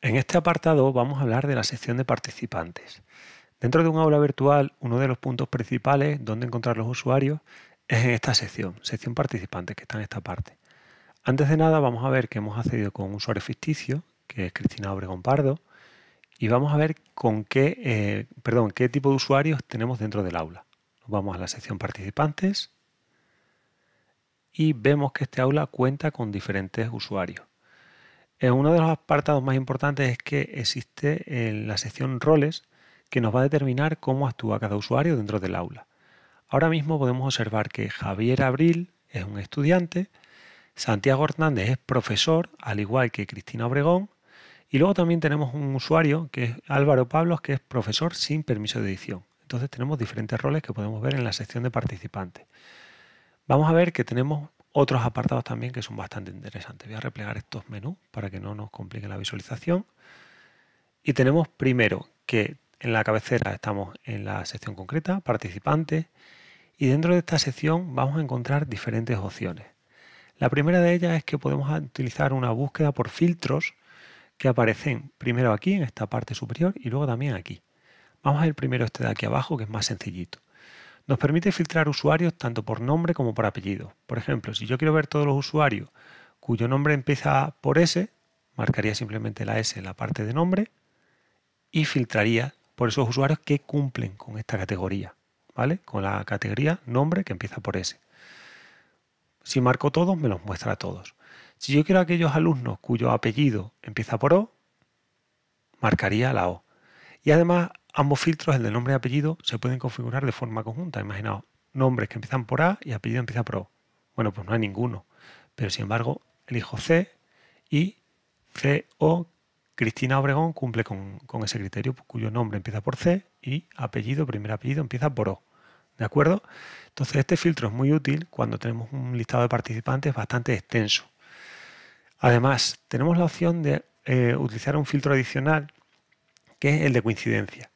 En este apartado vamos a hablar de la sección de participantes. Dentro de un aula virtual, uno de los puntos principales donde encontrar los usuarios es en esta sección, sección participantes, que está en esta parte. Antes de nada, vamos a ver que hemos accedido con un usuario ficticio, que es Cristina Obregón Pardo, y vamos a ver con qué, eh, perdón, qué tipo de usuarios tenemos dentro del aula. vamos a la sección participantes y vemos que este aula cuenta con diferentes usuarios uno de los apartados más importantes es que existe eh, la sección roles que nos va a determinar cómo actúa cada usuario dentro del aula. Ahora mismo podemos observar que Javier Abril es un estudiante, Santiago Hernández es profesor, al igual que Cristina Obregón, y luego también tenemos un usuario que es Álvaro Pablos, que es profesor sin permiso de edición. Entonces tenemos diferentes roles que podemos ver en la sección de participantes. Vamos a ver que tenemos otros apartados también que son bastante interesantes. Voy a replegar estos menús para que no nos complique la visualización. Y tenemos primero que en la cabecera estamos en la sección concreta, participantes, y dentro de esta sección vamos a encontrar diferentes opciones. La primera de ellas es que podemos utilizar una búsqueda por filtros que aparecen primero aquí en esta parte superior y luego también aquí. Vamos a ir primero este de aquí abajo que es más sencillito. Nos permite filtrar usuarios tanto por nombre como por apellido. Por ejemplo, si yo quiero ver todos los usuarios cuyo nombre empieza por S, marcaría simplemente la S en la parte de nombre y filtraría por esos usuarios que cumplen con esta categoría, ¿vale? Con la categoría nombre que empieza por S. Si marco todos, me los muestra a todos. Si yo quiero aquellos alumnos cuyo apellido empieza por O, marcaría la O. Y además Ambos filtros, el de nombre y apellido, se pueden configurar de forma conjunta. Imaginaos, nombres que empiezan por A y apellido empieza por O. Bueno, pues no hay ninguno. Pero sin embargo, elijo C y C o Cristina Obregón cumple con, ese criterio, cuyo nombre empieza por C y apellido, primer apellido, empieza por O. ¿De acuerdo? Entonces, este filtro es muy útil cuando tenemos un listado de participantes bastante extenso. Además, tenemos la opción de eh, utilizar un filtro adicional que es el de coincidencia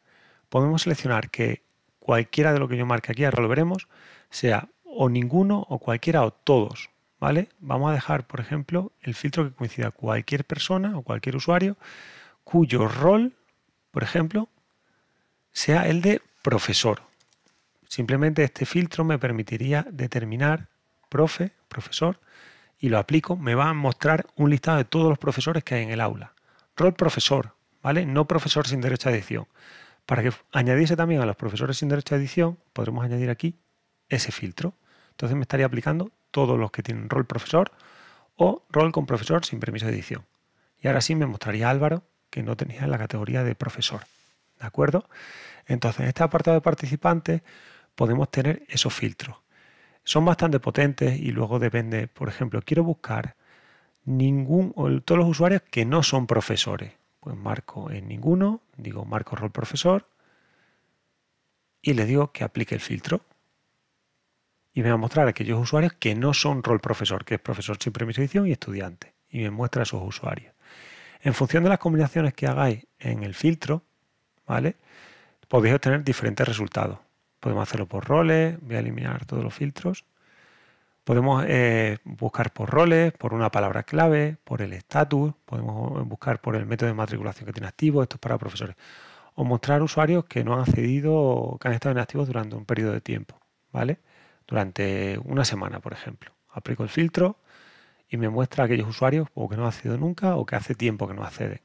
podemos seleccionar que cualquiera de lo que yo marque aquí, ahora lo veremos, sea o ninguno o cualquiera o todos. ¿vale? Vamos a dejar, por ejemplo, el filtro que coincida cualquier persona o cualquier usuario cuyo rol, por ejemplo, sea el de profesor. Simplemente este filtro me permitiría determinar profe, profesor, y lo aplico, me va a mostrar un listado de todos los profesores que hay en el aula. Rol profesor, ¿vale? No profesor sin derecho a edición. Para que añadiese también a los profesores sin derecho a edición, podremos añadir aquí ese filtro. Entonces me estaría aplicando todos los que tienen rol profesor o rol con profesor sin permiso de edición. Y ahora sí me mostraría Álvaro que no tenía la categoría de profesor. ¿De acuerdo? Entonces, en este apartado de participantes podemos tener esos filtros. Son bastante potentes y luego depende, por ejemplo, quiero buscar ningún o todos los usuarios que no son profesores pues marco en ninguno, digo marco rol profesor y le digo que aplique el filtro. Y me va a mostrar aquellos usuarios que no son rol profesor, que es profesor sin edición y estudiante. Y me muestra a esos usuarios. En función de las combinaciones que hagáis en el filtro, ¿vale? Podéis obtener diferentes resultados. Podemos hacerlo por roles, voy a eliminar todos los filtros. Podemos eh, buscar por roles, por una palabra clave, por el estatus, podemos eh, buscar por el método de matriculación que tiene activo, esto es para profesores, o mostrar usuarios que no han accedido que han estado inactivos durante un periodo de tiempo, ¿vale? Durante una semana, por ejemplo. Aplico el filtro y me muestra aquellos usuarios o que no han accedido nunca o que hace tiempo que no acceden.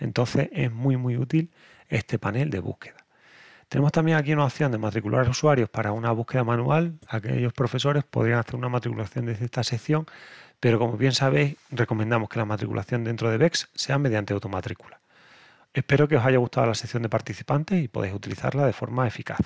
Entonces es muy muy útil este panel de búsqueda. Tenemos también aquí una opción de matricular usuarios para una búsqueda manual. Aquellos profesores podrían hacer una matriculación desde esta sección, pero como bien sabéis, recomendamos que la matriculación dentro de BEX sea mediante automatrícula. Espero que os haya gustado la sección de participantes y podéis utilizarla de forma eficaz.